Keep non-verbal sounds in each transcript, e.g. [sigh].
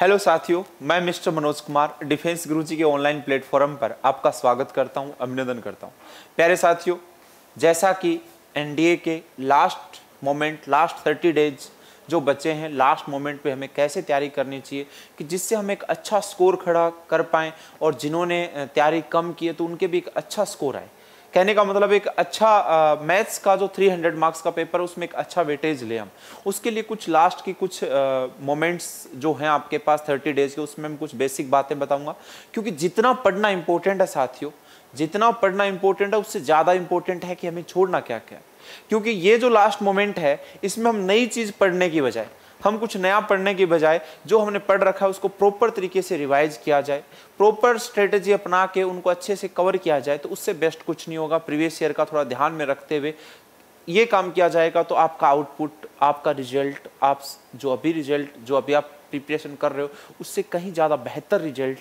Hello साथियों मैं mister Manoj Kumar defence Guruji के ऑनलाइन प्लेटफॉर्म पर आपका स्वागत करता हूं अभिनंदन करता हूं प्यारे साथियों जैसा कि एनडीए के last moment last thirty days जो बच्चे हैं लास्ट मोमेंट पे हमें कैसे तैयारी करनी चाहिए कि जिससे हम एक अच्छा स्कोर खड़ा कर पाएँ और जिन्होंने तैयारी कम की है तो उनके भी एक अच्छा स्कोर आए कहने का मतलब एक अच्छा मैथ्स का जो 300 मार्क्स का पेपर उसमें एक अच्छा वेटेज ले हम उसके लिए कुछ लास्ट की कुछ मोमेंट्स जो हैं आपके पास 30 डेज के उसमें मैं कुछ बेसिक बातें बताऊंगा क्योंकि जितना पढ़ना इंपॉर्टेंट है साथियों जितना पढ़ना इंपॉर्टेंट है उससे ज़्यादा इंपॉर्टेंट है कि हमें छोड़ना क्या क्या क्योंकि ये जो लास्ट मोमेंट है इसमें हम नई चीज़ पढ़ने की बजाय हम कुछ नया पढ़ने के बजाय जो हमने पढ़ रखा है उसको प्रॉपर तरीके से रिवाइज किया जाए प्रॉपर स्ट्रेटजी अपना के उनको अच्छे से कवर किया जाए तो उससे बेस्ट कुछ नहीं होगा प्रीवियस ईयर का थोड़ा ध्यान में रखते हुए ये काम किया जाएगा तो आपका आउटपुट आपका रिजल्ट आप जो अभी रिजल्ट जो अभी आप प्रिपरेशन कर रहे हो उससे कहीं ज़्यादा बेहतर रिजल्ट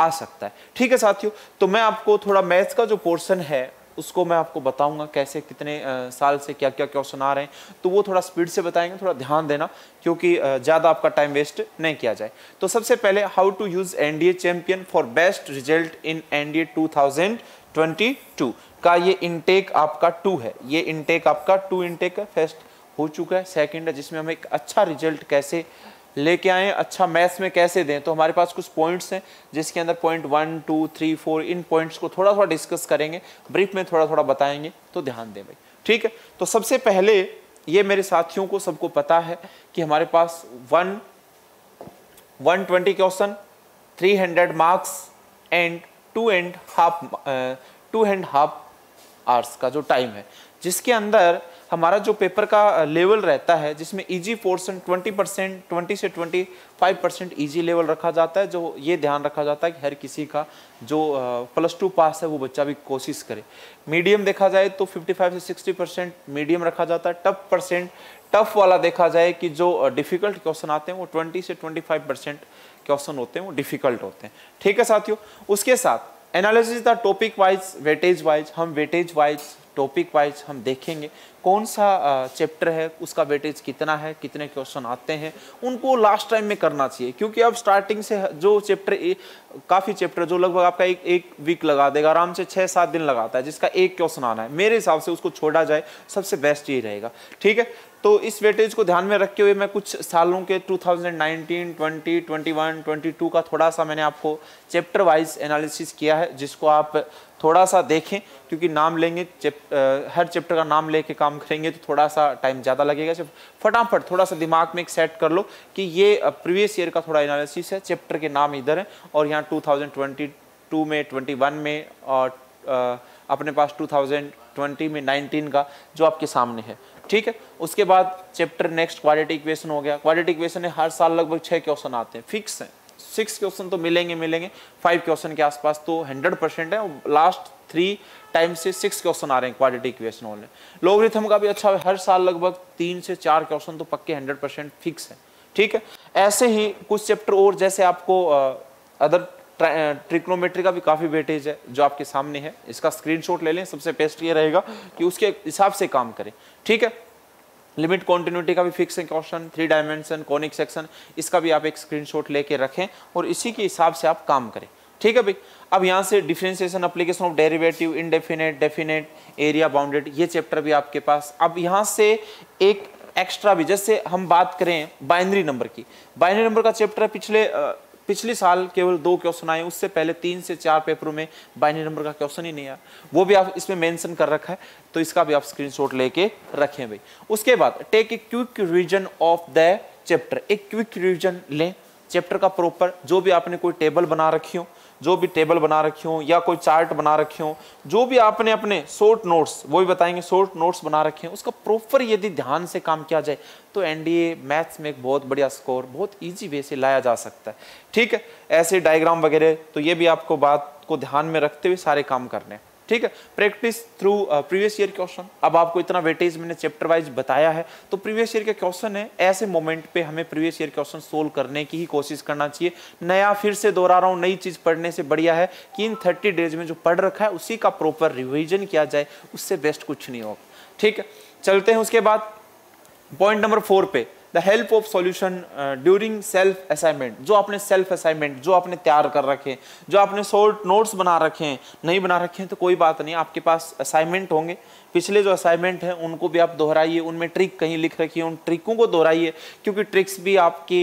आ सकता है ठीक है साथियों तो मैं आपको थोड़ा मैथ्स का जो पोर्शन है उसको मैं आपको बताऊंगा कैसे कितने साल से क्या क्या क्वेश्चन आ रहे हैं तो वो थोड़ा स्पीड से बताएंगे थोड़ा ध्यान देना क्योंकि ज़्यादा आपका टाइम वेस्ट नहीं किया जाए तो सबसे पहले how to use N D A champion for best result in N D A two thousand twenty two का ये इनटेक आपका टू है ये इनटेक आपका टू इनटेक है फर्स्ट हो चुका है सेकेंड है जिसमें हम एक अच्छा रिजल्ट कैसे uh, लेके आए अच्छा मैथ्स में कैसे दें तो हमारे पास कुछ पॉइंट्स हैं जिसके अंदर point one two three four इन पॉइंट्स को थोड़ा थोड़ा डिस्कस करेंगे ब्रीफ में थोड़ा थोड़ा बताएंगे तो ध्यान दें भाई ठीक है तो सबसे पहले ये मेरे साथियों को सबको पता है कि हमारे पास one one twenty question three hundred marks and two and half two and half hours का जो टाइम है जिसके अंदर हमारा जो पेपर का लेवल रहता है जिसमें इजी पोर्सन 20 परसेंट ट्वेंटी से 25 परसेंट ईजी लेवल रखा जाता है जो ये ध्यान रखा जाता है कि हर किसी का जो प्लस टू पास है वो बच्चा भी कोशिश करे मीडियम देखा जाए तो 55 से 60 परसेंट मीडियम रखा जाता है टफ परसेंट टफ वाला देखा जाए कि जो डिफ़िकल्ट क्वेश्चन आते हैं वो ट्वेंटी से ट्वेंटी परसेंट क्वेश्चन होते हैं वो डिफ़िकल्ट होते हैं ठीक है साथियों उसके साथ analysis the topic wise weightage wise हम वेटेज वाइज टॉपिक वाइज हम देखेंगे कौन सा चैप्टर है उसका वेटेज कितना है कितने क्वेश्चन आते हैं उनको लास्ट टाइम में करना चाहिए क्योंकि अब स्टार्टिंग से जो चैप्टर काफ़ी चैप्टर जो लगभग आपका एक एक वीक लगा देगा आराम से छः सात दिन लगाता है जिसका एक क्वेश्चन आना है मेरे हिसाब से उसको छोड़ा जाए सबसे बेस्ट यही रहेगा ठीक है तो इस वेटेज को ध्यान में रखते हुए मैं कुछ सालों के 2019, 20, 21, 22 का थोड़ा सा मैंने आपको चैप्टर वाइज एनालिसिस किया है जिसको आप थोड़ा सा देखें क्योंकि नाम लेंगे आ, हर चैप्टर का नाम लेके काम करेंगे तो थोड़ा सा टाइम ज़्यादा लगेगा जब फटाफट थोड़ा सा दिमाग में एक सेट कर लो कि ये प्रीवियस ईयर का थोड़ा एनालिसिस है चैप्टर के नाम इधर है और यहाँ टू में ट्वेंटी में और अपने पास टू में नाइनटीन का जो आपके सामने है ठीक है उसके बाद चैप्टर नेक्स्ट क्वालिटी इक्वेशन हो गया क्वालिटी इक्वेशन में हर साल लगभग छः क्वेश्चन आते हैं फिक्स हैं सिक्स क्वेश्चन तो मिलेंगे मिलेंगे फाइव क्वेश्चन के आसपास तो हंड्रेड परसेंट है लास्ट थ्री टाइम से सिक्स क्वेश्चन आ रहे हैं क्वालिटी इक्वेशन वाले लोगरिथम का भी अच्छा है हर साल लगभग तीन से चार क्वेश्चन तो पक्के हंड्रेड फिक्स है ठीक है ऐसे ही कुछ चैप्टर और जैसे आपको अदर ट्रिक्नोमेट्री का भी काफ़ी वेटेज है जो आपके सामने है इसका स्क्रीनशॉट ले लें सबसे बेस्ट ये रहेगा कि उसके हिसाब से काम करें ठीक है लिमिट कॉन्टिन्यूटी का भी फिक्स है question three dimension conic section इसका भी आप एक स्क्रीनशॉट लेके रखें और इसी के हिसाब से आप काम करें ठीक है भाई अब यहाँ से differentiation application of derivative indefinite definite area bounded ये चैप्टर भी आपके पास अब यहाँ से एक एक्स्ट्रा भी जैसे हम बात करें बाइनरी नंबर की बाइनरी नंबर का चैप्टर पिछले पिछले साल केवल दो क्वेश्चन आए उससे पहले तीन से चार पेपरों में बाइनरी नंबर का क्वेश्चन ही नहीं आया वो भी आप इसमें मेंशन कर रखा है तो इसका भी आप स्क्रीनशॉट लेके रखें भाई उसके बाद take a quick revision of the chapter एक क्विक रिविजन लें चैप्टर का प्रॉपर जो भी आपने कोई टेबल बना रखी हो जो भी टेबल बना रखी हो या कोई चार्ट बना रखे हो जो भी आपने अपने शॉर्ट नोट्स वो भी बताएंगे शॉर्ट नोट्स बना रखे हैं उसका प्रॉपर यदि ध्यान से काम किया जाए तो एनडीए मैथ्स में एक बहुत बढ़िया स्कोर बहुत ईजी वे से लाया जा सकता है ठीक है ऐसे डायग्राम वगैरह तो ये भी आपको बात को ध्यान में रखते हुए सारे काम करने हैं ठीक है practice through previous year question अब आपको इतना वेटेज मैंने चैप्टर वाइज बताया है तो प्रीवियस ईयर के क्वेश्चन है ऐसे मोमेंट पे हमें प्रीवियस ईयर क्वेश्चन सोल्व करने की ही कोशिश करना चाहिए नया फिर से दोहरा रहा हूँ नई चीज़ पढ़ने से बढ़िया है कि इन थर्टी डेज में जो पढ़ रखा है उसी का प्रॉपर रिविजन किया जाए उससे बेस्ट कुछ नहीं होगा ठीक है चलते हैं उसके बाद पॉइंट नंबर फोर पे the help of solution during self assignment जो आपने सेल्फ असाइनमेंट जो आपने तैयार कर रखे जो आपने शॉर्ट नोट्स बना रखे हैं नहीं बना रखे हैं तो कोई बात नहीं आपके पास असाइनमेंट होंगे पिछले जो असाइनमेंट हैं उनको भी आप दोहराइए उनमें ट्रिक कहीं लिख रखिए उन ट्रिकों को दोहराइए क्योंकि ट्रिक्स भी आपकी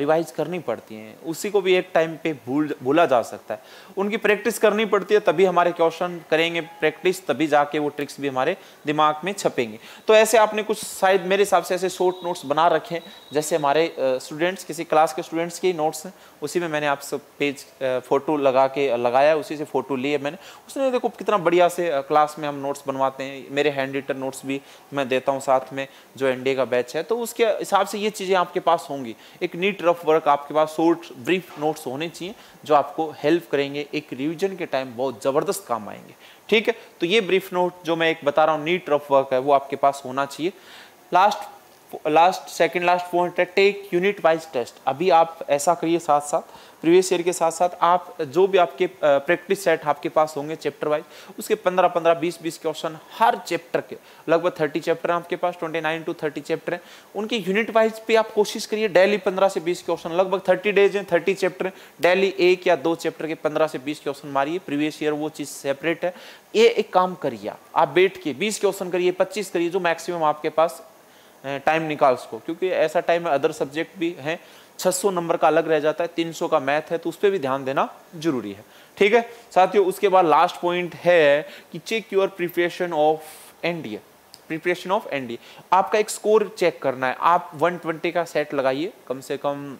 रिवाइज करनी पड़ती हैं उसी को भी एक टाइम पे भूल भूला जा सकता है उनकी प्रैक्टिस करनी पड़ती है तभी हमारे क्वेश्चन करेंगे प्रैक्टिस तभी जाके वो ट्रिक्स भी हमारे दिमाग में छपेंगे तो ऐसे आपने कुछ शायद मेरे हिसाब से ऐसे शॉर्ट नोट्स बना रखें जैसे हमारे स्टूडेंट्स किसी क्लास के स्टूडेंट्स के नोट्स हैं उसी में मैंने आप पेज फ़ोटो लगा के लगाया उसी से फ़ोटो लिए मैंने उसने देखो कितना बढ़िया से क्लास में हम नोट्स बनवाते हैं मेरे हैंड रिटर्न नोट्स भी मैं देता हूँ साथ में जो एनडीए का बैच है तो उसके हिसाब से ये चीज़ें आपके पास होंगी एक नीट रफ वर्क आपके पास शॉर्ट ब्रीफ नोट्स होने चाहिए जो आपको हेल्प करेंगे एक रिविजन के टाइम बहुत ज़बरदस्त काम आएंगे ठीक है तो ये ब्रीफ नोट जो मैं एक बता रहा हूँ नीट रफ वर्क है वो आपके पास होना चाहिए last last second last point है टेक यूनिट वाइज टेस्ट अभी आप ऐसा करिए साथ साथ प्रीवियस ईयर के साथ साथ आप जो भी आपके प्रैक्टिस सेट आपके पास होंगे चैप्टर वाइज उसके 15 15 20 20 क्वेश्चन हर चैप्टर के लगभग 30 चैप्टर हैं आपके पास 29 टू 30 चैप्टर हैं उनके यूनिट वाइज पे आप कोशिश करिए डेली 15 से 20 क्वेश्चन लगभग 30 डेज हैं थर्टी चैप्टर डेली एक या दो चैप्टर के पंद्रह से बीस क्वेश्चन मारिए प्रीवियस ईयर वो चीज़ सेपरेट है ये एक काम करिए आप बैठ के बीस क्वेश्चन करिए पच्चीस करिए जो मैक्सिमम आपके पास टाइम निकाल सको क्योंकि ऐसा टाइम अदर सब्जेक्ट भी हैं 600 नंबर का अलग रह जाता है 300 का मैथ है तो उस पर भी ध्यान देना जरूरी है ठीक है साथियों उसके बाद लास्ट पॉइंट है कि check your preparation of NDA preparation of NDA आपका एक स्कोर चेक करना है आप 120 का सेट लगाइए कम से कम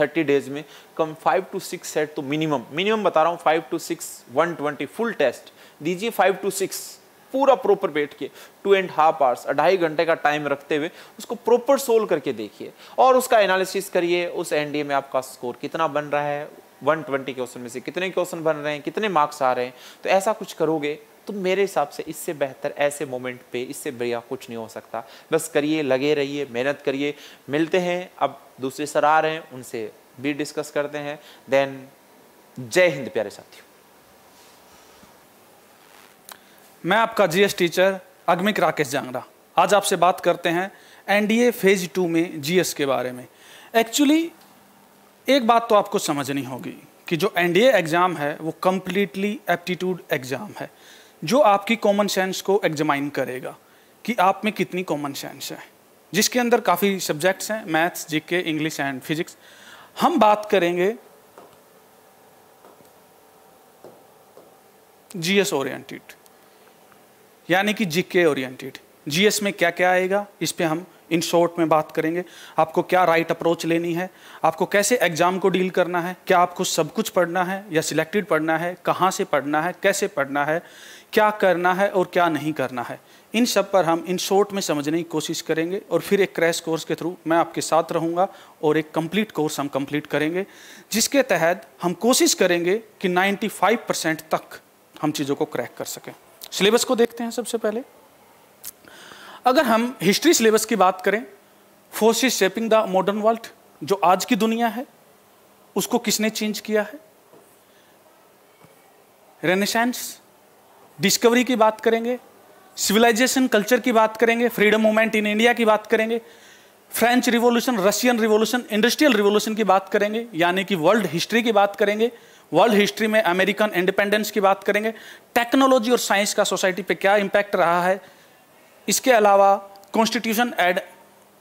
थर्टी डेज में कम फाइव टू सिक्स सेट तो मिनिमम मिनिमम बता रहा हूँ 5 टू 6 120 फुल टेस्ट दीजिए फाइव टू सिक्स पूरा प्रॉपर बैठ के टू एंड हाफ आवर्स अढ़ाई घंटे का टाइम रखते हुए उसको प्रॉपर सोल्व करके देखिए और उसका एनालिसिस करिए उस एनडीए में आपका स्कोर कितना बन रहा है 120 क्वेश्चन में से कितने क्वेश्चन बन रहे हैं कितने मार्क्स आ रहे हैं तो ऐसा कुछ करोगे तो मेरे हिसाब से इससे बेहतर ऐसे मोमेंट पे इससे बढ़िया कुछ नहीं हो सकता बस करिए लगे रहिए मेहनत करिए मिलते हैं अब दूसरे सर आ रहे हैं उनसे भी डिस्कस करते हैं देन जय हिंद प्यारे साथियों मैं आपका जीएस टीचर अग्मिक राकेश जांगड़ा आज आपसे बात करते हैं एनडीए फेज टू में जीएस के बारे में एक्चुअली एक बात तो आपको समझनी होगी कि जो एनडीए एग्ज़ाम है वो कम्प्लीटली एप्टीट्यूड एग्ज़ाम है जो आपकी कॉमन सेंस को एग्जामाइन करेगा कि आप में कितनी कॉमन सेंस है जिसके अंदर काफ़ी सब्जेक्ट्स हैं maths GK English and physics हम बात करेंगे जीएस ओरिएंटेड यानी कि जी के ओरिएंटेड जीएस में क्या क्या आएगा इस पर हम इन शॉर्ट में बात करेंगे आपको क्या राइट अप्रोच लेनी है आपको कैसे एग्जाम को डील करना है क्या आपको सब कुछ पढ़ना है या सिलेक्टेड पढ़ना है कहाँ से पढ़ना है कैसे पढ़ना है क्या करना है और क्या नहीं करना है इन सब पर हम इन शॉर्ट में समझने की कोशिश करेंगे और फिर एक क्रैश कोर्स के थ्रू मैं आपके साथ रहूँगा और एक कंप्लीट कोर्स हम कंप्लीट करेंगे जिसके तहत हम कोशिश करेंगे कि 95 परसेंट तक हम चीज़ों को क्रैक कर सकें सिलेबस को देखते हैं सबसे पहले अगर हम हिस्ट्री सिलेबस की बात करें forces shaping the modern world जो आज की दुनिया है उसको किसने चेंज किया है रेनेसेंस डिस्कवरी की बात करेंगे सिविलाइजेशन कल्चर की बात करेंगे फ्रीडम मूवमेंट इन इंडिया की बात करेंगे French revolution Russian revolution industrial revolution की बात करेंगे यानी कि वर्ल्ड हिस्ट्री की बात करेंगे वर्ल्ड हिस्ट्री में अमेरिकन इंडिपेंडेंस की बात करेंगे टेक्नोलॉजी और साइंस का सोसाइटी पे क्या इम्पैक्ट रहा है इसके अलावा constitution and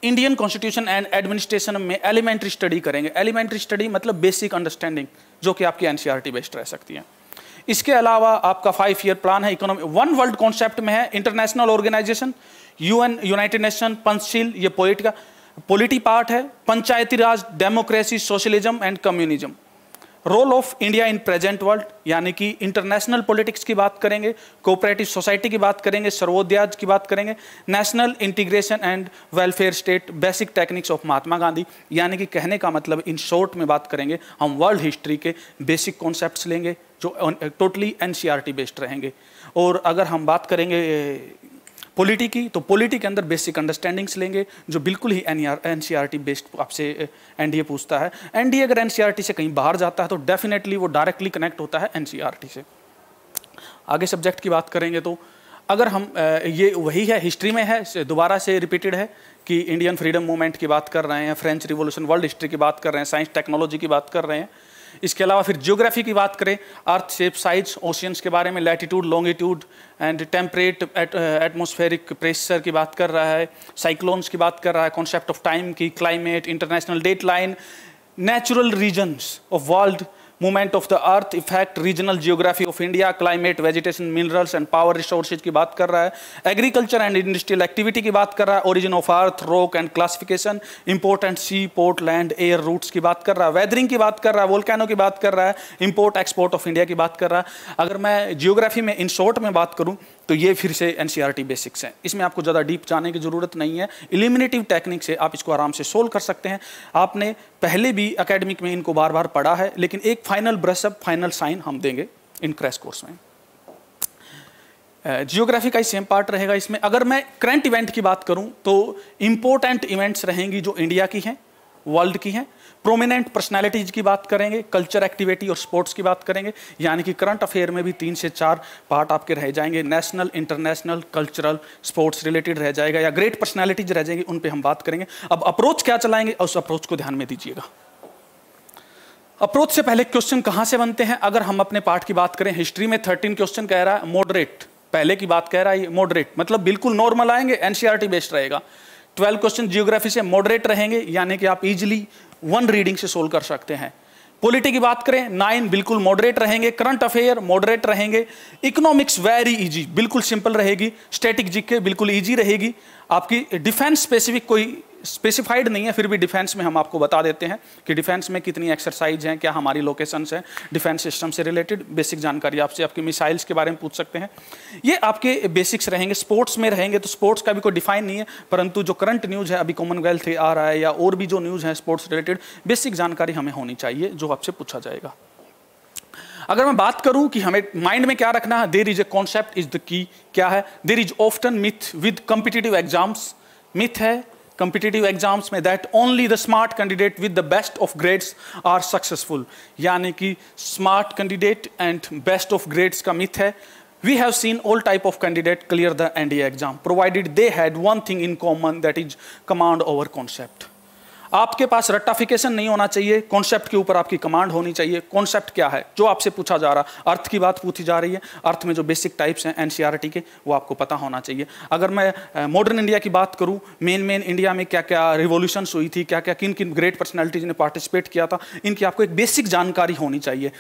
Indian constitution and administration में एलिमेंट्री स्टडी करेंगे एलिमेंट्री स्टडी मतलब बेसिक अंडरस्टैंडिंग जो कि आपकी एनसीईआरटी बेस्ड e रह सकती है इसके अलावा आपका फाइव ईयर प्लान है इकोनॉमी वन वर्ल्ड कॉन्सेप्ट में है international organisation UN United Nation Panchsheel ये पोलिटिका पोलिटी पार्ट है Panchayati Raj democracy socialism and communism role of India in present world यानी कि इंटरनेशनल पॉलिटिक्स की बात करेंगे कोऑपरेटिव सोसाइटी की बात करेंगे सर्वोदयाज की बात करेंगे national integration and welfare state basic techniques of Mahatma Gandhi यानी कि कहने का मतलब इन शॉर्ट में बात करेंगे हम वर्ल्ड हिस्ट्री के बेसिक कॉन्सेप्ट लेंगे जो टोटली एन बेस्ड रहेंगे और अगर हम बात करेंगे पॉलिटी की तो पॉलिटी के अंदर बेसिक अंडरस्टैंडिंग्स लेंगे जो बिल्कुल ही एन टी बेस्ड आपसे एनडीए पूछता है एनडीए अगर टी e से कहीं बाहर जाता है तो डेफिनेटली वो डायरेक्टली कनेक्ट होता है टी e से आगे सब्जेक्ट की बात करेंगे तो अगर हम ये वही है हिस्ट्री में है दोबारा से रिपीटेड है कि इंडियन फ्रीडम मूवमेंट की बात कर रहे हैं फ्रेंच रिवोल्यूशन वर्ल्ड हिस्ट्री की बात कर रहे हैं साइंस टेक्नोलॉजी की बात कर रहे हैं इसके अलावा फिर ज्योग्राफी की बात करें अर्थ शेप साइज ओशियंस के बारे में latitude longitude and temperate atmospheric pressure की बात कर रहा है साइक्लोन्स की बात कर रहा है कॉन्सेप्ट ऑफ टाइम की climate international date line natural regions of world movement of the earth effect regional geography of India climate vegetation minerals and power resources की बात कर रहा है एग्रीकल्चर एंड इंडस्ट्रियल एक्टिविटी की बात कर रहा है origin of earth rock and classification important and sea port land air routes की बात कर रहा है वेदरिंग की बात कर रहा है वोल्कैनो की बात कर रहा है इंपोर्ट एक्सपोर्ट ऑफ इंडिया की बात कर रहा है अगर मैं जियोग्राफी में इन शॉर्ट में बात करूँ तो ये फिर से एन बेसिक्स e हैं इसमें आपको ज़्यादा डीप जाने की ज़रूरत नहीं है इलिमिनेटिव टेक्निक से आप इसको आराम से सोल्व कर सकते हैं आपने पहले भी अकेडमिक में इनको बार बार पढ़ा है लेकिन एक फाइनल ब्रशअप फाइनल साइन हम देंगे इन क्रैश कोर्स में जियोग्राफी का ही सेम पार्ट रहेगा इसमें अगर मैं करंट इवेंट की बात करूं तो इंपॉर्टेंट इवेंट्स रहेंगी जो इंडिया की हैं वर्ल्ड की हैं प्रोमिनेंट पर्सनैलिटीज की बात करेंगे कल्चर एक्टिविटी और स्पोर्ट्स की बात करेंगे यानी कि करंट अफेयर में भी तीन से चार पार्ट आपके रह जाएंगे national international cultural sports related रह जाएगा या ग्रेट पर्सनैलिटीज रह जाएंगी उन पर हम बात करेंगे अब अप्रोच क्या चलाएंगे उस अप्रोच को ध्यान में दीजिएगा अप्रोच से पहले क्वेश्चन कहां से बनते हैं अगर हम अपने पार्ट की बात करें हिस्ट्री में थर्टीन क्वेश्चन कह रहा है मॉडरेट पहले की बात कह रहा है मॉडरेट मतलब बिल्कुल नॉर्मल आएंगे एनसीआरटी बेस्ड e रहेगा ट्वेल्व क्वेश्चन जियोग्राफी से मॉडरेट रहेंगे यानी कि आप इजिली वन रीडिंग से सोल्व कर सकते हैं पॉलिटी की बात करें नाइन बिल्कुल मॉडरेट रहेंगे करंट अफेयर मॉडरेट रहेंगे इकोनॉमिक्स वेरी इजी बिल्कुल सिंपल रहेगी स्टैटिक जीके बिल्कुल इजी रहेगी आपकी डिफेंस स्पेसिफिक कोई स्पेसिफाइड नहीं है फिर भी डिफेंस में हम आपको बता देते हैं कि डिफेंस में कितनी एक्सरसाइज हैं क्या हमारी लोकेशंस हैं डिफेंस सिस्टम से रिलेटेड बेसिक जानकारी आपसे आपके मिसाइल्स के बारे में पूछ सकते हैं ये आपके बेसिक्स रहेंगे स्पोर्ट्स में रहेंगे तो स्पोर्ट्स का भी कोई डिफाइन नहीं है परंतु जो करंट न्यूज़ है अभी कॉमनवेल्थ आ रहा है या और भी जो न्यूज़ है स्पोर्ट्स रिलेटेड बेसिक जानकारी हमें होनी चाहिए जो आपसे पूछा जाएगा अगर मैं बात करूं कि हमें माइंड में क्या रखना है there is a concept is the key क्या है there is often myth with competitive exams myth है competitive exams mein that only the smart candidate with the best of grades are successful. Yani ki smart candidate and best of grades ka myth hai. We have seen all type of candidate clear the NDA exam provided they had one thing in common that is command over concept. आपके पास रट्टाफिकेशन नहीं होना चाहिए concept के ऊपर आपकी command होनी चाहिए concept क्या है जो आपसे पूछा जा रहा अर्थ की बात पूछी जा रही है अर्थ में जो बेसिक टाइप्स हैं एन के वो आपको पता होना चाहिए अगर मैं मॉडर्न इंडिया की बात करूँ मेन मेन इंडिया में क्या क्या रिवोल्यूशंस हुई थी क्या क्या किन किन ग्रेट पर्सनैलिटीज ने पार्टिसिपेट किया था इनकी आपको एक बेसिक जानकारी होनी चाहिए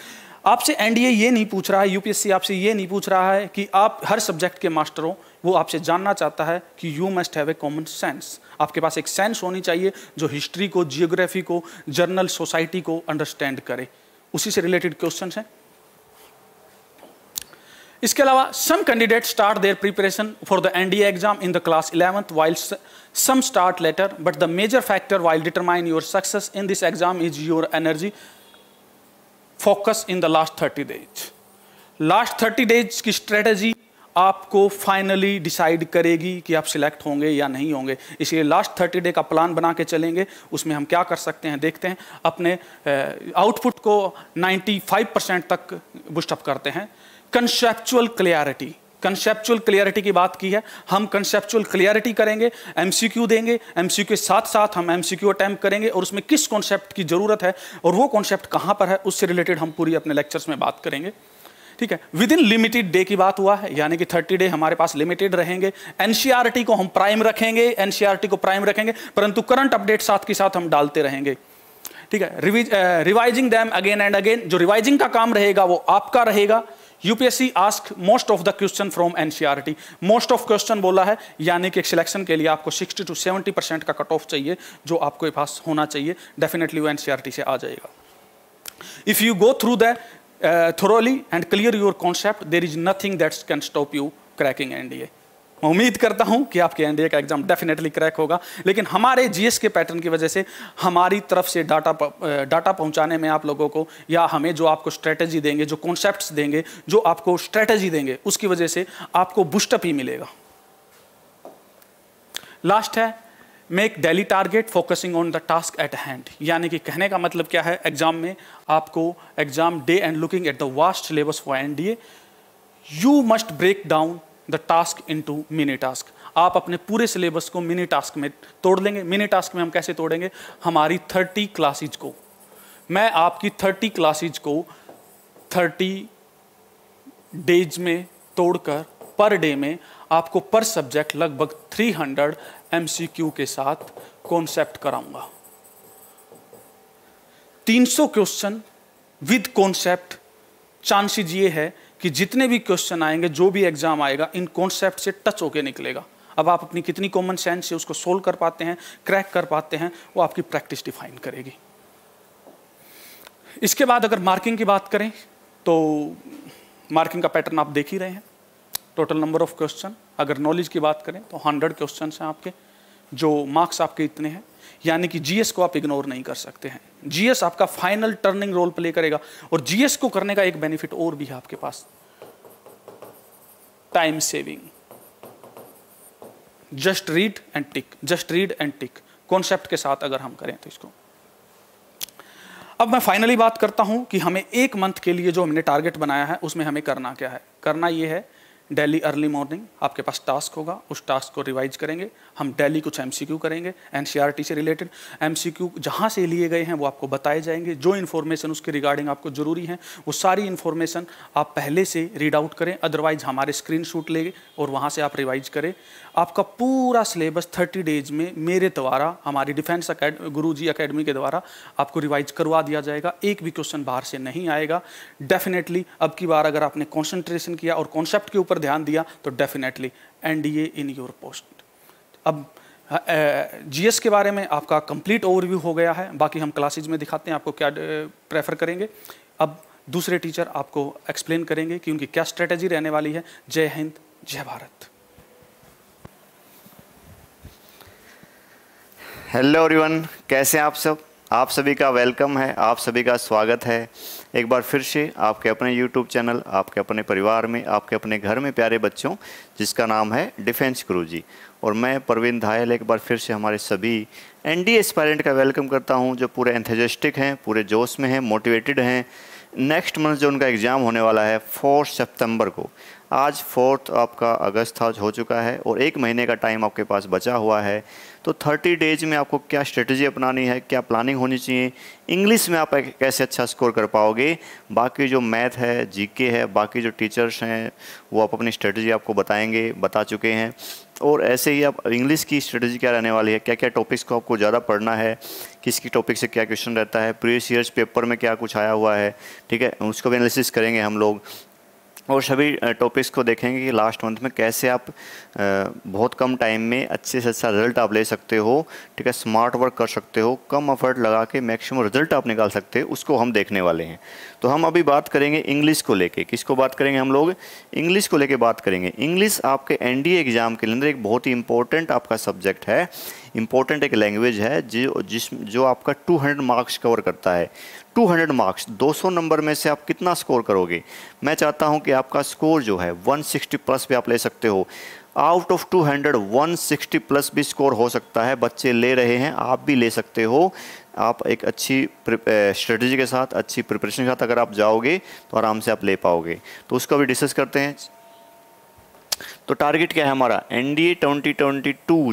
आपसे एनडीए ये नहीं पूछ रहा है यूपीएससी आपसे ये नहीं पूछ रहा है कि आप हर सब्जेक्ट के मास्टर हो वो आपसे जानना चाहता है कि you must have a common sense आपके पास एक सेंस होनी चाहिए जो हिस्ट्री को जियोग्राफी को जर्नल सोसाइटी को अंडरस्टैंड करे उसी से रिलेटेड क्वेश्चन हैं इसके अलावा some candidate start their preparation for the NDA exam in the class eleventh while some start later but the major factor while determine your success in this exam is your energy focus in the last thirty days last thirty days की strategy आपको finally decide करेगी कि आप select होंगे या नहीं होंगे इसलिए लास्ट थर्टी डे का प्लान बना के चलेंगे उसमें हम क्या कर सकते हैं देखते हैं अपने आउटपुट को 95 परसेंट तक बुस्टअप करते हैं कंसेप्चुअल क्लियरिटी कंसेप्चुअल क्लियरिटी की बात की है हम कंसेप्चुअल क्लियरिटी करेंगे एमसीक्यू देंगे एमसीक्यू के साथ साथ हम एमसीक्यू अटैम्प्ट करेंगे और उसमें किस कॉन्सेप्ट की ज़रूरत है और वो कॉन्सेप्ट कहाँ पर है उससे रिलेटेड हम पूरी अपने लेक्चर्स में बात करेंगे ठीक है विद इन लिमिटेड डे की बात हुआ है यानी कि थर्टी डे हमारे पास लिमिटेड रहेंगे एनसीआरटी e को हम प्राइम रखेंगे एनसीआरटी e को प्राइम रखेंगे परंतु करंट अपडेट साथ के साथ हम डालते रहेंगे ठीक है revising them again and again जो रिवाइजिंग का काम रहेगा वो आपका रहेगा UPSC ask most of the question from NCERT most of question बोला है यानी कि सिलेक्शन के लिए आपको 60 टू 70 परसेंट का कट ऑफ चाहिए जो आपके पास होना चाहिए डेफिनेटली वो एनसीआरटी e से आ जाएगा if you go through the uh, thoroughly and clear your concept, there is nothing that can stop you cracking NDA. मैं उम्मीद करता हूं कि आपके एनडीए का एग्जाम डेफिनेटली क्रैक होगा लेकिन हमारे जीएस के पैटर्न की वजह से हमारी तरफ से डाटा डाटा uh, पहुंचाने में आप लोगों को या हमें जो आपको स्ट्रेटजी देंगे जो कॉन्सेप्ट देंगे जो आपको स्ट्रेटजी देंगे उसकी वजह से आपको बुस्टअप ही मिलेगा लास्ट है make daily target focusing on the task at hand यानी कि कहने का मतलब क्या है एग्जाम में आपको exam day and looking at the vast syllabus for N D A you must break down the task into mini task आप अपने पूरे सिलेबस को मिनी टास्क में तोड़ लेंगे मिनी टास्क में हम कैसे तोड़ेंगे हमारी थर्टी क्लासेज को मैं आपकी थर्टी क्लासेज को थर्टी डेज में तोड़कर पर डे में आपको पर सब्जेक्ट लगभग 300 हंड्रेड के साथ कॉन्सेप्ट कराऊंगा 300 क्वेश्चन विद कॉन्सेप्ट चांसेज ये है कि जितने भी क्वेश्चन आएंगे जो भी एग्जाम आएगा इन कॉन्सेप्ट से टच होके निकलेगा अब आप अपनी कितनी कॉमन सेंस से उसको सोल्व कर पाते हैं क्रैक कर पाते हैं वो आपकी प्रैक्टिस डिफाइन करेगी इसके बाद अगर मार्किंग की बात करें तो मार्किंग का पैटर्न आप देख ही रहे हैं टोटल नंबर ऑफ क्वेश्चन अगर नॉलेज की बात करें तो हंड्रेड क्वेश्चन हैं आपके जो मार्क्स आपके इतने हैं यानी कि जीएस को आप इग्नोर नहीं कर सकते हैं जीएस आपका फाइनल टर्निंग रोल प्ले करेगा और जीएस को करने का एक बेनिफिट और भी है आपके पास time saving just read and tick just read and tick concept के साथ अगर हम करें तो इसको अब मैं फाइनली बात करता हूं कि हमें एक मंथ के लिए जो हमने टारगेट बनाया है उसमें हमें करना क्या है करना यह है डेली अर्ली मॉर्निंग आपके पास टास्क होगा उस टास्क को रिवाइज करेंगे हम डेली कुछ एम करेंगे एन e से रिलेटेड एमसीक्यू जहाँ से लिए गए हैं वो आपको बताए जाएंगे जो इन्फॉर्मेशन उसके रिगार्डिंग आपको ज़रूरी है वो सारी इन्फॉर्मेशन आप पहले से रीड आउट करें अदरवाइज हमारे स्क्रीन शूट लेंगे और वहाँ से आप रिवाइज करें आपका पूरा सिलेबस थर्टी डेज में मेरे द्वारा हमारी डिफेंस अकेडमी गुरु जी अकेडमी के द्वारा आपको रिवाइज करवा दिया जाएगा एक भी क्वेश्चन बाहर से नहीं आएगा डेफिनेटली अब की बार अगर आपने कॉन्सेंट्रेशन किया और कॉन्सेप्ट के ऊपर ध्यान दिया तो definitely and in your post अब जीएस के बारे में आपका कंप्लीट ओवरव्यू हो गया है बाकी हम क्लासेज में दिखाते हैं आपको क्या प्रेफर करेंगे अब दूसरे टीचर आपको एक्सप्लेन करेंगे कि उनकी क्या स्ट्रेटेजी रहने वाली है जय हिंद जय भारत हेलो एवरीवन कैसे हैं आप सब आप सभी का वेलकम है आप सभी का स्वागत है एक बार फिर से आपके अपने यूट्यूब चैनल आपके अपने परिवार में आपके अपने घर में प्यारे बच्चों जिसका नाम है डिफेंस क्रू जी और मैं परवीन धायल एक बार फिर से हमारे सभी एन डी एस्पायरेंट का वेलकम करता हूं जो पूरे एंथेजेस्टिक हैं पूरे जोश में हैं मोटिवेटेड हैं नेक्स्ट मंथ जो उनका एग्ज़ाम होने वाला है फोर्थ सेप्टेम्बर को आज फोर्थ आपका अगस्त हो चुका है और एक महीने का टाइम आपके पास बचा हुआ है तो 30 डेज में आपको क्या स्ट्रेटजी अपनानी है क्या प्लानिंग होनी चाहिए इंग्लिश में आप कैसे अच्छा स्कोर कर पाओगे बाकी जो मैथ है जीके है बाकी जो टीचर्स हैं वो आप अपनी स्ट्रेटजी आपको बताएंगे बता चुके हैं और ऐसे ही आप इंग्लिश की स्ट्रेटजी क्या रहने वाली है क्या क्या टॉपिक्स को आपको ज़्यादा पढ़ना है किसकी टॉपिक से क्या क्वेश्चन रहता है प्रीवियस ईयर्स पेपर में क्या कुछ आया हुआ है ठीक है उसको भी एनालिसिस करेंगे हम लोग और सभी टॉपिक्स को देखेंगे कि लास्ट मंथ में कैसे आप बहुत कम टाइम में अच्छे से अच्छा रिजल्ट आप ले सकते हो ठीक है स्मार्ट वर्क कर सकते हो कम अफर्ट लगा के मैक्सिमम रिजल्ट आप निकाल सकते हो उसको हम देखने वाले हैं तो हम अभी बात करेंगे इंग्लिश को लेके किसको बात करेंगे हम लोग इंग्लिश को लेके बात करेंगे इंग्लिश आपके एन एग्ज़ाम के अंदर एक बहुत ही इंपॉर्टेंट आपका सब्जेक्ट है इंपॉर्टेंट एक लैंग्वेज है जो जिस जो आपका 200 मार्क्स कवर करता है 200 मार्क्स 200 नंबर में से आप कितना स्कोर करोगे मैं चाहता हूं कि आपका स्कोर जो है 160 प्लस भी आप ले सकते हो आउट ऑफ 200 160 प्लस भी स्कोर हो सकता है बच्चे ले रहे हैं आप भी ले सकते हो आप एक अच्छी स्ट्रेटजी के साथ अच्छी प्रिपरेशन के साथ अगर आप जाओगे तो आराम से आप ले पाओगे तो उसका भी डिस्कस करते हैं तो टारगेट क्या है हमारा एन डी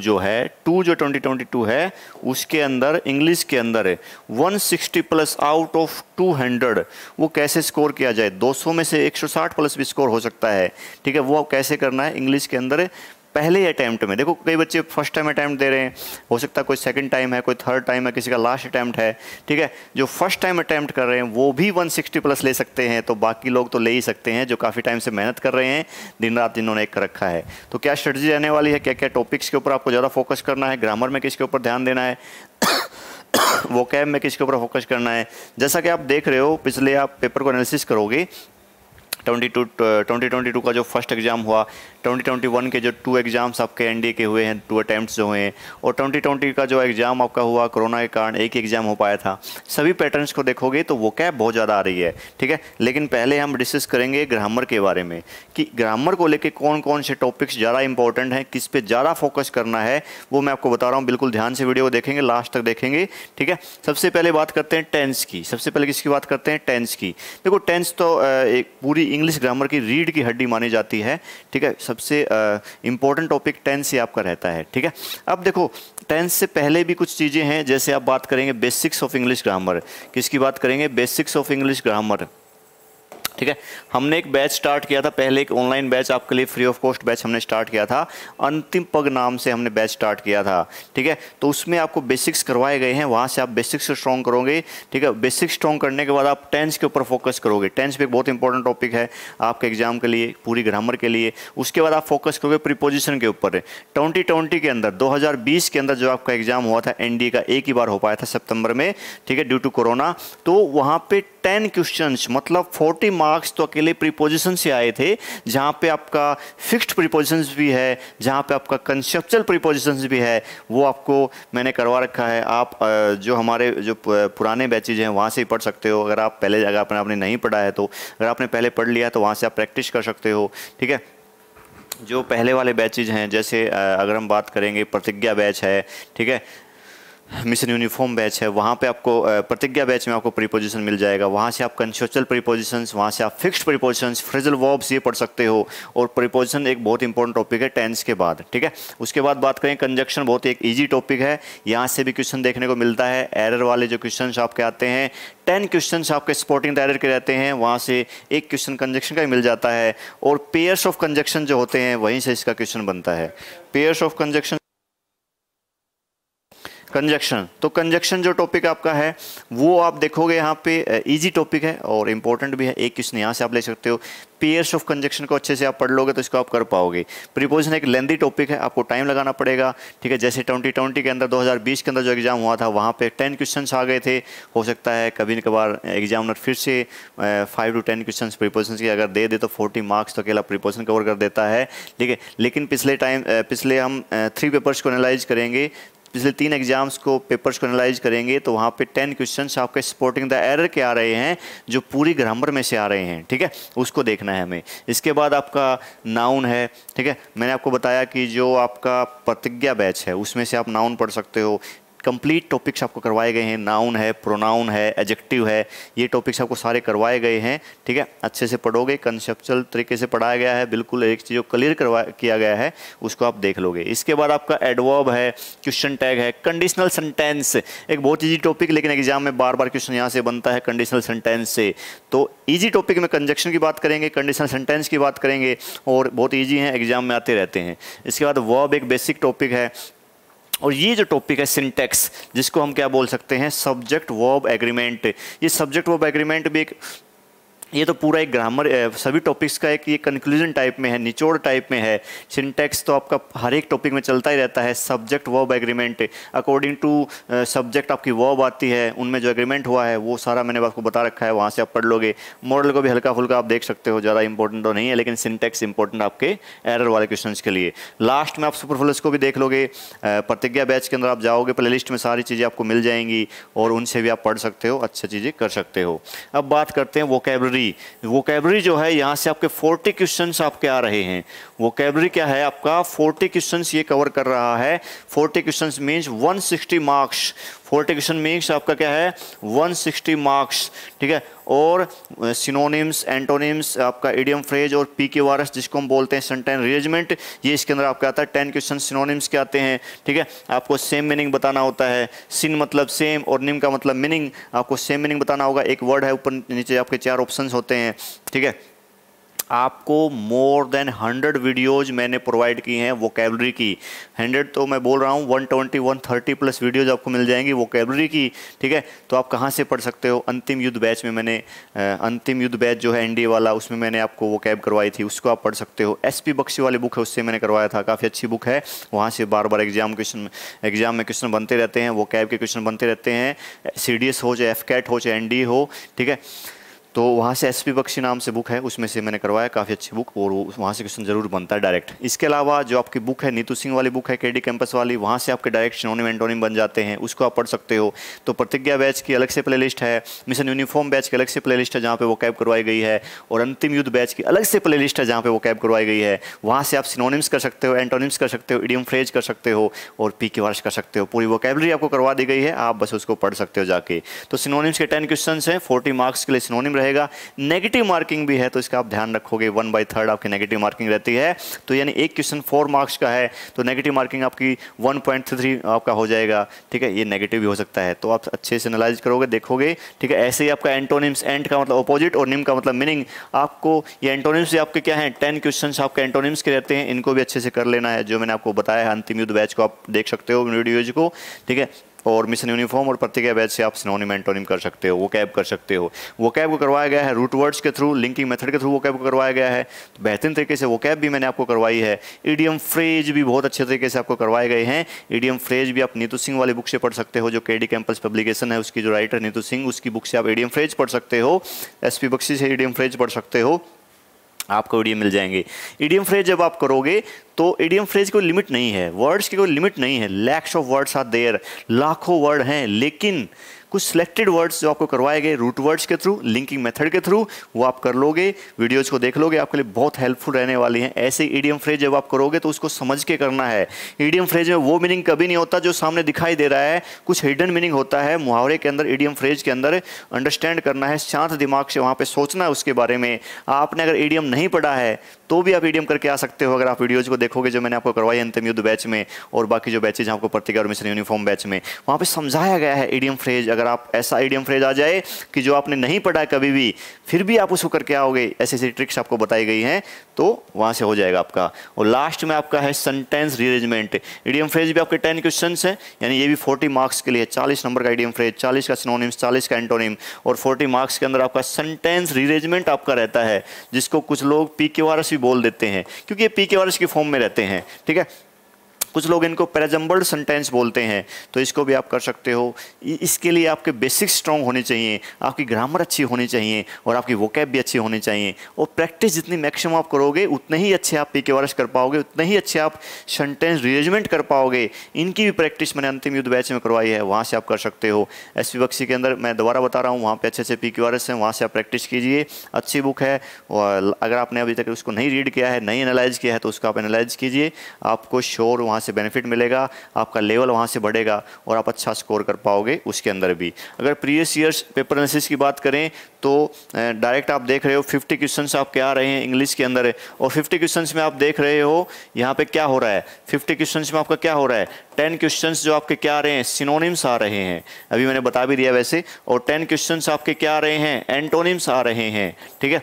जो है टू जो 2022 है उसके अंदर इंग्लिश के अंदर है 160 प्लस आउट ऑफ 200 वो कैसे स्कोर किया जाए 200 में से 160 प्लस भी स्कोर हो सकता है ठीक है वो कैसे करना है इंग्लिश के अंदर पहले अटैम्प्ट में देखो कई बच्चे फर्स्ट टाइम अटैम्प्ट दे रहे हैं हो सकता है कोई सेकंड टाइम है कोई थर्ड टाइम है किसी का लास्ट अटैम्प्ट है ठीक है जो फर्स्ट टाइम अटैम्प्ट कर रहे हैं वो भी 160 प्लस ले सकते हैं तो बाकी लोग तो ले ही सकते हैं जो काफ़ी टाइम से मेहनत कर रहे हैं दिन रात जिन्होंने एक रखा है तो क्या स्ट्रेटजी रहने वाली है क्या क्या टॉपिक्स के ऊपर आपको ज़्यादा फोकस करना है ग्रामर में किसके ऊपर ध्यान देना है वो [coughs] कैब में किसके ऊपर फोकस करना है जैसा कि आप देख रहे हो पिछले आप पेपर को एनालिसिस करोगे 22 2022 का जो फर्स्ट एग्ज़ाम हुआ 2021 के जो टू एग्ज़ाम्स आपके एनडीए के हुए हैं टू अटैम्प्ट जो हुए हैं और 2020 का जो एग्ज़ाम आपका हुआ कोरोना के कारण एक एग्ज़ाम हो पाया था सभी पैटर्न्स को देखोगे तो वो कैप बहुत ज़्यादा आ रही है ठीक है लेकिन पहले हम डिस्कस करेंगे ग्रामर के बारे में कि ग्रामर को लेकर कौन कौन से टॉपिक्स ज़्यादा इंपॉर्टेंट हैं किस पर ज़्यादा फोकस करना है वो मैं आपको बता रहा हूँ बिल्कुल ध्यान से वीडियो देखेंगे लास्ट तक देखेंगे ठीक है सबसे पहले बात करते हैं टेंस की सबसे पहले किसकी बात करते हैं टेंस की देखो टेंस तो एक पूरी इंग्लिश ग्रामर की रीड की हड्डी मानी जाती है ठीक है सबसे इम्पोर्टेंट टॉपिक टेंस ही आपका रहता है ठीक है अब देखो टेंस से पहले भी कुछ चीज़ें हैं जैसे आप बात करेंगे बेसिक्स ऑफ इंग्लिश ग्रामर किसकी बात करेंगे बेसिक्स ऑफ इंग्लिश ग्रामर ठीक है हमने एक बैच स्टार्ट किया था पहले एक ऑनलाइन बैच आपके लिए फ्री ऑफ कॉस्ट बैच हमने स्टार्ट किया था अंतिम पग नाम से हमने बैच स्टार्ट किया था ठीक है तो उसमें आपको बेसिक्स करवाए गए हैं वहाँ से आप बेसिक्स स्ट्रॉन्ग करोगे ठीक है बेसिक्स स्ट्रॉन्ग करने के बाद आप टेंस के ऊपर फोकस करोगे टेंस भी एक बहुत इंपॉर्टेंट टॉपिक है आपके एग्जाम के लिए पूरी ग्रामर के लिए उसके बाद आप फोकस करोगे प्रीपोजिशन के ऊपर ट्वेंटी ट्वेंटी के अंदर दो के अंदर जो आपका एग्जाम हुआ था एनडीए का एक ही बार हो पाया था सितंबर में ठीक है ड्यू टू कोरोना तो वहाँ पे टेन क्वेश्चन मतलब फोर्टी मार्क्स तो अकेले प्रीपोजिशन से आए थे जहाँ पे आपका फिक्स्ड प्रीपोजिशन भी है जहाँ पे आपका कंसेप्चुअल प्रीपोजिशन भी है वो आपको मैंने करवा रखा है आप जो हमारे जो पुराने बैचेज हैं वहाँ से ही पढ़ सकते हो अगर आप पहले अगर आपने, आपने नहीं पढ़ा है तो अगर आपने पहले पढ़ लिया तो वहाँ से आप प्रैक्टिस कर सकते हो ठीक है जो पहले वाले बैचेज हैं जैसे अगर हम बात करेंगे प्रतिज्ञा बैच है ठीक है मिशन यूनिफॉर्म बैच है वहाँ पे आपको प्रतिज्ञा बैच में आपको प्रीपोजिशन मिल जाएगा वहाँ से आप कंशोचल प्रीपोजिशंस वहाँ से आप फिक्स्ड प्रीपोजिशंस फ्रेजल वर्ब्स ये पढ़ सकते हो और प्रीपोजिशन एक बहुत इंपॉर्टेंट टॉपिक है टेंस के बाद ठीक है उसके बाद बात करें कंजक्शन बहुत एक ईजी टॉपिक है यहाँ से भी क्वेश्चन देखने को मिलता है एरर वाले जो क्वेश्चन आपके आते हैं टेन क्वेश्चन आपके स्पोर्टिंग डायर के रहते हैं वहाँ से एक क्वेश्चन कंजक्शन का ही मिल जाता है और पेयर्स ऑफ कंजक्शन जो होते हैं वहीं से इसका क्वेश्चन बनता है पेयर्स ऑफ कंजक्शन कंजक्शन तो कंजक्शन जो टॉपिक आपका है वो आप देखोगे यहाँ पे इजी टॉपिक है और इम्पोर्टेंट भी है एक क्वेश्चन यहाँ से आप ले सकते हो पेयर्स ऑफ कंजक्शन को अच्छे से आप पढ़ लोगे तो इसको आप कर पाओगे प्रीपोजिशन एक लेंदी टॉपिक है आपको टाइम लगाना पड़ेगा ठीक है जैसे ट्वेंटी ट्वेंटी के अंदर 2020 के अंदर जो एग्ज़ाम हुआ था वहाँ पे टेन क्वेश्चन आ गए थे हो सकता है कभी न कभार एग्जामिनर फिर से five to ten question preposition के अगर दे दे तो फोर्टी मार्क्स तो अकेला प्रीपोजिशन कवर कर देता है ठीक है लेकिन पिछले टाइम पिछले हम थ्री पेपर्स को एनालाइज करेंगे पिछले तीन एग्जाम्स को पेपर्स को एनालाइज करेंगे तो वहाँ पे टेन क्वेश्चन आपके सपोर्टिंग द एरर के आ रहे हैं जो पूरी ग्रामर में से आ रहे हैं ठीक है उसको देखना है हमें इसके बाद आपका नाउन है ठीक है मैंने आपको बताया कि जो आपका प्रतिज्ञा बैच है उसमें से आप नाउन पढ़ सकते हो कंप्लीट टॉपिक्स आपको करवाए गए हैं नाउन है प्रोनाउन है एजेक्टिव है ये टॉपिक्स आपको सारे करवाए गए हैं ठीक है अच्छे से पढ़ोगे कंसेप्चुअल तरीके से पढ़ाया गया है बिल्कुल एक चीज़ जो क्लियर करवा किया गया है उसको आप देख लोगे इसके बाद आपका एडवर्ब है क्वेश्चन टैग है कंडीशनल सेंटेंस एक बहुत ईजी टॉपिक लेकिन एग्जाम में बार बार क्वेश्चन यहाँ से बनता है कंडीशनल सेंटेंस से तो ईजी टॉपिक में कंजक्शन की बात करेंगे कंडीशनल सेंटेंस की बात करेंगे और बहुत ईजी हैं एग्जाम में आते रहते हैं इसके बाद वर्ब एक बेसिक टॉपिक है और ये जो टॉपिक है सिंटेक्स जिसको हम क्या बोल सकते हैं सब्जेक्ट वॉब एग्रीमेंट ये सब्जेक्ट वॉब एग्रीमेंट भी एक ये तो पूरा एक ग्रामर सभी टॉपिक्स का एक ये कंक्लूजन टाइप में है निचोड़ टाइप में है सिंटेक्स तो आपका हर एक टॉपिक में चलता ही रहता है subject verb agreement according to subject आपकी वर्ब आती है उनमें जो एग्रीमेंट हुआ है वो सारा मैंने आपको बता रखा है वहाँ से आप पढ़ लोगे मॉडल को भी हल्का फुल्का आप देख सकते हो ज़्यादा इंपॉर्टेंट तो नहीं है लेकिन सिंटेक्स इंपॉर्टेंट आपके एरर वाले क्वेश्चन के लिए लास्ट में आप सुपरफुलस को भी देख लोगे प्रतिज्ञा बैच के अंदर आप जाओगे प्ले में सारी चीज़ें आपको मिल जाएंगी और उनसे भी आप पढ़ सकते हो अच्छी चीज़ें कर सकते हो अब बात करते हैं वोकेबलरी वोकेबरी वोकेबरी जो है यहाँ से आपके फोर्टी क्वेश्चन आपके आ रहे हैं वोकेबरी क्या है आपका फोर्टी क्वेश्चन ये कवर कर रहा है forty question means one sixty marks forty question means आपका क्या है 160 मार्क्स ठीक है और सिनोनिम्स uh, एंटोनिम्स आपका एडियम फ्रेज और पी के वारस जिसको हम बोलते हैं सेंटेन रेजमेंट ये इसके अंदर आपका आता है टेन क्वेश्चन सिनोनिम्स के आते हैं ठीक है आपको सेम मीनिंग बताना होता है सिन मतलब सेम और निम का मतलब मीनिंग आपको सेम मीनिंग बताना होगा एक वर्ड है ऊपर नीचे आपके चार ऑप्शन होते हैं ठीक है आपको मोर देन हंड्रेड वीडियोज मैंने प्रोवाइड की हैं वो कैबलरी की हंड्रेड तो मैं बोल रहा हूँ one twenty one thirty plus videos आपको मिल जाएंगी वो कैबलरी की ठीक है तो आप कहाँ से पढ़ सकते हो अंतिम युद्ध बैच में मैंने अंतिम युद्ध बैच जो है एन वाला उसमें मैंने आपको वो कैब करवाई थी उसको आप पढ़ सकते हो एस पी बक्सी वाली बुक है उससे मैंने करवाया था काफ़ी अच्छी बुक है वहाँ से बार बार एग्जाम क्वेश्चन एग्जाम में क्वेश्चन बनते रहते हैं वो कैब के क्वेश्चन बनते रहते हैं सी डी एस हो चाहे एफ कैट हो चाहे एन डी हो ठीक है तो वहाँ से एसपी बख्शी नाम से बुक है उसमें से मैंने करवाया काफ़ी अच्छी बुक और वहाँ से क्वेश्चन जरूर बनता है डायरेक्ट इसके अलावा जो आपकी बुक है नीतू सिंह वाली बुक है डी कैंपस वाली वहाँ से आपके डायरेक्ट सिनोनिम एंटोनिम बन जाते हैं उसको आप पढ़ सकते हो तो प्रतिज्ञा बैच की अलग से प्ले है मिशन यूनिफॉर्म बैच की अलग से प्ले है जहाँ पर वो कैब करवाई गई है और अंतिम युद्ध बैच की अलग से प्ले है जहाँ पर वो कैब करवाई गई है वहाँ से आप सिनोनिम्स कर सकते हो एंटोनिम्स कर सकते हो इडियम फ्रेज कर सकते हो और पी के वर्ष कर सकते हो पूरी वो आपको करवा दी गई है आप बस उसको पढ़ सकते हो जाके तो सिनोनिम्स के टेन क्वेश्चन हैं फोर्टी मार्क्स के लिए सिनोनिम रहेगा नेगेटिव मार्किंग भी है तो इसका आप ध्यान रखोगे वन बाई थर्ड आपकी नेगेटिव मार्किंग रहती है तो यानी एक क्वेश्चन फोर मार्क्स का है तो नेगेटिव मार्किंग आपकी वन पॉइंट थ्री आपका हो जाएगा ठीक है ये नेगेटिव भी हो सकता है तो आप अच्छे से एनालाइज करोगे देखोगे ठीक है ऐसे ही आपका एंटोनिम्स एंड का मतलब अपोजिट और निम का मतलब मीनिंग आपको ये एंटोनिम्स आपके क्या है टेन क्वेश्चन आपके एंटोनिम्स के रहते हैं इनको भी अच्छे से कर लेना है जो मैंने आपको बताया अंतिम युद्ध बैच को आप देख सकते हो वीडियोज को ठीक है और मिशन यूनिफॉर्म और प्रतिज्ञा बैच से आप सिनोनिम एंटोनिम कर सकते हो वो कैब कर सकते हो वो कैब को करवाया गया है रूट वर्ड्स के थ्रू लिंकिंग मेथड के थ्रू वो कैब को करवाया गया है तो बेहतरीन तरीके से वो कैब भी मैंने आपको करवाई है ईडीएम फ्रेज भी बहुत अच्छे तरीके से आपको करवाए गए हैं ईडीएम फ्रेज भी आप नीतू सिंह वाली बुक से पढ़ सकते हो जो के डी कैंपस पब्लिकेशन है उसकी जो राइटर नीतू सिंह उसकी बुक से आप ईडीएम फ्रेज पढ़ सकते हो एस पी बख्शी से ईडीएम फ्रेज पढ़ सकते हो आपको ईडीएम मिल जाएंगे ईडीएम फ्रेज जब आप करोगे तो एडियम फ्रेज कोई लिमिट नहीं है वर्ड्स की कोई लिमिट नहीं है lakhs of words are there लाखों वर्ड हैं लेकिन कुछ सिलेक्टेड वर्ड्स जो आपको करवाए गए रूट वर्ड्स के थ्रू लिंकिंग मेथड के थ्रू वो आप कर लोगे वीडियोज को देख लोगे आपके लिए बहुत हेल्पफुल रहने वाली हैं ऐसे ईडीएम फ्रेज जब आप करोगे तो उसको समझ के करना है ईडीएम फ्रेज में वो मीनिंग कभी नहीं होता जो सामने दिखाई दे रहा है कुछ हिडन मीनिंग होता है मुहावरे के अंदर ईडीएम फ्रेज के अंदर अंडरस्टैंड करना है शांत दिमाग से वहाँ पर सोचना है उसके बारे में आपने अगर ईडीएम नहीं पढ़ा है तो भी आप ईडियम करके आ सकते हो अगर आप वीडियोज को देखोगे जो मैंने आपको करवाई अंतिम युद्ध बैच में और बाकी जो बैचेज आपको पत्रिका और मिशन यूनिफॉर्म बैच में वहाँ पर समझाया गया है ईडियम फ्रेज अगर आप ऐसा ईडियम फ्रेज आ जाए कि जो आपने नहीं पढ़ा कभी भी फिर भी आप उसको करके आओगे ऐसी ऐसी ट्रिक्स आपको बताई गई हैं तो वहाँ से हो जाएगा आपका और लास्ट में आपका है सेंटेंस रीअरेंजमेंट ईडियम फ्रेज भी आपके टेन क्वेश्चन है यानी ये भी फोर्टी मार्क्स के लिए चालीस नंबर का ईडियम फ्रेज चालीस का सिनोनिम चालीस का एंटोनिम और फोर्टी मार्क्स के अंदर आपका सेंटेंस रीअरेंजमेंट आपका रहता है जिसको कुछ लोग पी के वारस भी बोल देते हैं क्योंकि ये पी के वारस के फॉर्म में रहते हैं ठीक है कुछ लोग इनको पैराजम्बल्ड सेंटेंस बोलते हैं तो इसको भी आप कर सकते हो इसके लिए आपके बेसिक स्ट्रॉन्ग होने चाहिए आपकी ग्रामर अच्छी होनी चाहिए और आपकी वोकैब भी अच्छी होनी चाहिए और प्रैक्टिस जितनी मैक्सिमम आप करोगे उतने ही अच्छे आप पी कर पाओगे उतने ही अच्छे आप सेंटेंस रिएजमेंट कर पाओगे इनकी भी प्रैक्टिस मैंने अंतिम युद्ध बैच में करवाई है वहाँ से आप कर सकते हो एस बक्सी के अंदर मैं दोबारा बता रहा हूँ वहाँ पे अच्छे अच्छे पी क्यू आर एस हैं वहाँ से आप प्रैक्टिस कीजिए अच्छी बुक है और अगर आपने अभी तक उसको नहीं रीड किया है नहीं एनालाइज किया है तो उसको आप एनालाइज कीजिए आपको श्योर वहाँ से बेनिफिट मिलेगा आपका लेवल वहाँ से बढ़ेगा और आप अच्छा स्कोर कर पाओगे उसके अंदर भी अगर प्रीवियस ईयर्स पेपर एनालिसिस की बात करें तो डायरेक्ट आप देख रहे हो 50 क्वेश्चंस आपके आ रहे हैं इंग्लिश के अंदर और 50 क्वेश्चंस में आप देख रहे हो यहाँ पे क्या हो रहा है 50 क्वेश्चंस में आपका क्या हो रहा है 10 क्वेश्चंस जो आपके क्या आ रहे हैं सिनोनिम्स आ रहे हैं अभी मैंने बता भी दिया वैसे और 10 क्वेश्चंस आपके क्या आ रहे हैं एंटोनिम्स आ रहे हैं ठीक है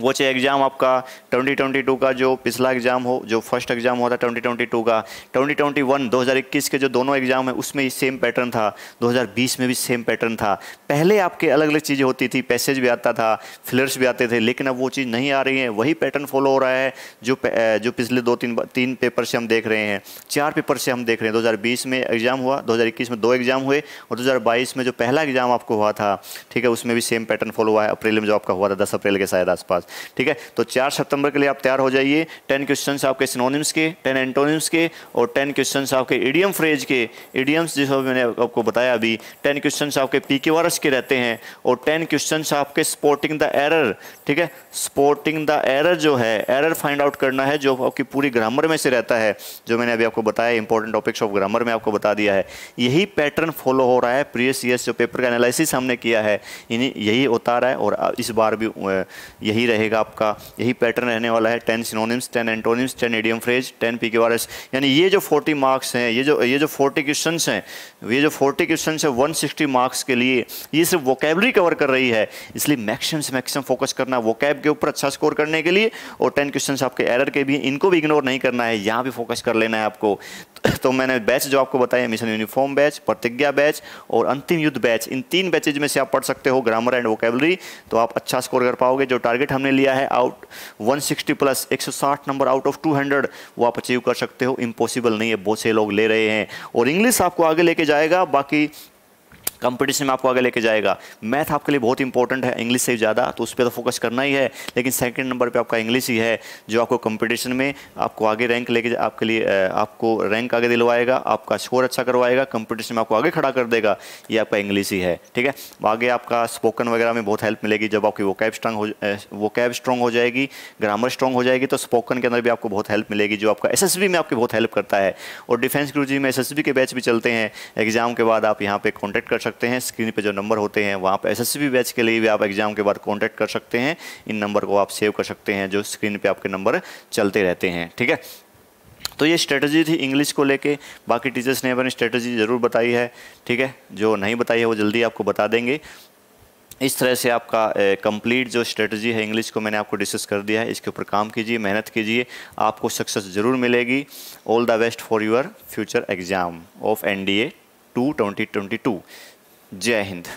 वो चाहे एग्ज़ाम आपका 2022 का जो पिछला एग्ज़ाम हो जो फर्स्ट एग्ज़ाम हुआ था 2022 का 2021 2021 के जो दोनों एग्ज़ाम है उसमें ही सेम पैटर्न था 2020 में भी सेम पैटर्न था पहले आपके अलग अलग चीज़ें होती थी पैसेज भी आता था फिलर्स भी आते थे लेकिन अब वो चीज़ नहीं आ रही है वही पैटर्न फॉलो हो रहा है जो जो पिछले दो तीन तीन पेपर से हम देख रहे हैं चार पेपर से हम देख रहे हैं दो में एग्ज़ाम हुआ दो में दो एग्ज़ाम हुए और दो में जो पहला एग्ज़ाम आपको हुआ था ठीक है उसमें भी सेम पैटर्न फॉलो हुआ है अप्रैल में जो आपका हुआ था दस अप्रैल के शायद आसपास साथ ठीक है तो चार सितंबर के लिए आप तैयार हो जाइए टेन क्वेश्चन आपके सिनोनिम्स के टेन एंटोनिम्स के और टेन क्वेश्चन आपके ईडियम फ्रेज के ईडियम्स जिस मैंने आपको बताया अभी टेन क्वेश्चन आपके पी के वर्ष के रहते हैं और टेन क्वेश्चन आपके स्पोर्टिंग द एरर ठीक है स्पोर्टिंग द एरर जो है एरर फाइंड आउट करना है जो आपकी पूरी ग्रामर में से रहता है जो मैंने अभी आपको बताया इंपॉर्टेंट टॉपिक्स ऑफ ग्रामर में आपको बता दिया है यही पैटर्न फॉलो हो रहा है प्रीवियस ईयर जो पेपर का एनालिसिस हमने किया है यही होता रहा है और इस बार भी यही रहे रहेगा आपका यही पैटर्न रहने वाला है ten synonyms ten antonyms ten idiom phrase ten पी के यानी ये जो फोर्टी मार्क्स हैं ये जो ये जो फोर्टी क्वेश्चन हैं ये जो फोर्टी क्वेश्चन है वन मार्क्स के लिए ये सिर्फ वोकेबरी कवर कर रही है इसलिए मैक्सिमम से मैक्सिमम फोकस करना वोकेब के ऊपर अच्छा स्कोर करने के लिए और टेन क्वेश्चन आपके एरर के भी इनको भी इग्नोर नहीं करना है यहाँ भी फोकस कर लेना है आपको तो मैंने बैच जो आपको बताया मिशन यूनिफॉर्म बैच प्रतिज्ञा बैच और अंतिम युद्ध बैच इन तीन बैचेज में से आप पढ़ सकते हो ग्रामर एंड वोकेबलरी तो आप अच्छा स्कोर कर पाओगे जो टारगेट हमने में लिया है out 160 plus 160 number out of 200 वो आप अचीव कर सकते हो इम्पॉसिबल नहीं है बहुत से लोग ले रहे हैं और इंग्लिश आपको आगे लेके जाएगा बाकी कंपटीशन में आपको आगे लेके जाएगा मैथ आपके लिए बहुत इंपॉर्टेंट है इंग्लिश से ज़्यादा तो उस पर तो फोकस करना ही है लेकिन सेकेंड नंबर पर आपका इंग्लिश ही है जो आपको कंपटीशन में आपको आगे रैंक लेके आपके लिए आपको रैंक आगे दिलवाएगा आपका स्कोर अच्छा करवाएगा कंपटीशन में आपको आगे खड़ा कर देगा ये आपका इंग्लिश ही है ठीक है आगे आपका स्पोकन वगैरह में बहुत हेल्प मिलेगी जब आपकी वो कैब स्ट्रांग हो वो कैब स्ट्रांग हो जाएगी ग्रामर स्ट्रांग हो जाएगी तो स्पोकन के अंदर भी आपको बहुत हेल्प मिलेगी जो आपका एस में आपकी बहुत हेल्प करता है और डिफेंस क्रूजी में एस के बैच भी चलते हैं एग्जाम के बाद आप यहाँ पर कॉन्टैक्ट कर सकते हैं स्क्रीन पे जो नंबर होते हैं वहाँ पर एस बैच के लिए भी आप एग्ज़ाम के बाद कॉन्टैक्ट कर सकते हैं इन नंबर को आप सेव कर सकते हैं जो स्क्रीन पर आपके नंबर चलते रहते हैं ठीक है तो ये स्ट्रेटजी थी इंग्लिश को लेके बाकी टीचर्स ने अपनी स्ट्रेटजी ज़रूर बताई है ठीक है जो नहीं बताई है वो जल्दी आपको बता देंगे इस तरह से आपका कंप्लीट जो स्ट्रेटजी है इंग्लिश को मैंने आपको डिस्कस कर दिया है इसके ऊपर काम कीजिए मेहनत कीजिए आपको सक्सेस ज़रूर मिलेगी all the best for your future exam of N D A two twenty twenty two जय हिंद